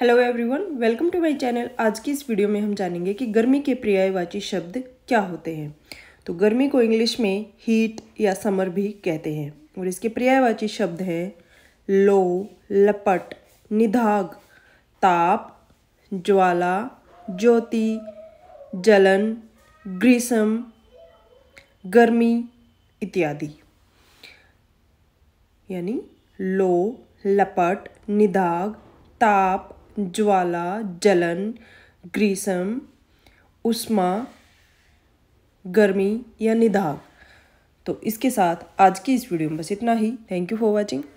hello everyone welcome to my channel आज की इस वीडियो में हम जानेंगे कि गर्मी के पर्यायवाची शब्द क्या होते हैं तो गर्मी को इंग्लिश में हीट या समर भी कहते हैं और इसके पर्यायवाची शब्द हैं लो लपट निधाग ताप ज्वाला ज्योति जलन ग्रीसम गर्मी इत्यादि यानी लो लपट निधाग ताप ज्वाला जलन ग्रीसम उष्मा गर्मी या निदाघ तो इसके साथ आज की इस वीडियो में बस इतना ही थैंक यू फॉर वॉचिंग